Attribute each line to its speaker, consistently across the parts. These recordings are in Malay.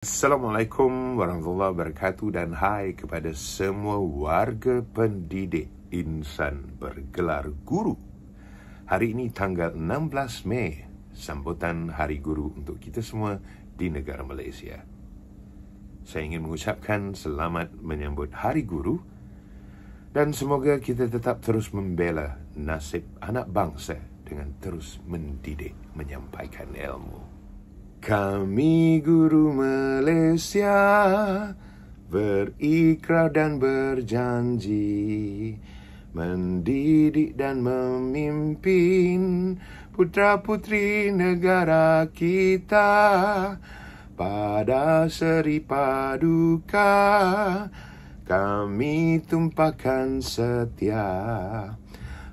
Speaker 1: Assalamualaikum warahmatullahi wabarakatuh dan hai kepada semua warga pendidik insan bergelar guru. Hari ini tanggal 16 Mei, sambutan Hari Guru untuk kita semua di negara Malaysia. Saya ingin mengucapkan selamat menyambut Hari Guru dan semoga kita tetap terus membela nasib anak bangsa dengan terus mendidik menyampaikan ilmu. Kami guru Malaysia berikrar dan berjanji mendidik dan memimpin putra-putri negara kita pada seri paduka kami tumpahkan setia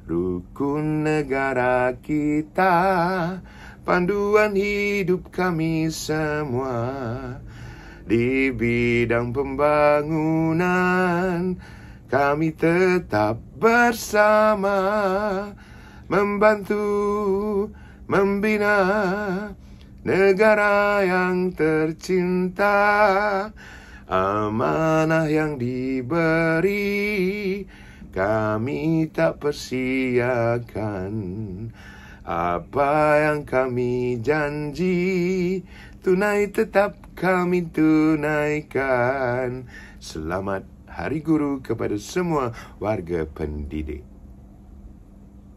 Speaker 1: rukun negara kita panduan hidup kami semua di bidang pembangunan kami tetap bersama membantu membina negara yang tercinta amanah yang diberi kami tak persiakan. Apa yang kami janji Tunai tetap kami tunaikan Selamat Hari Guru kepada semua warga pendidik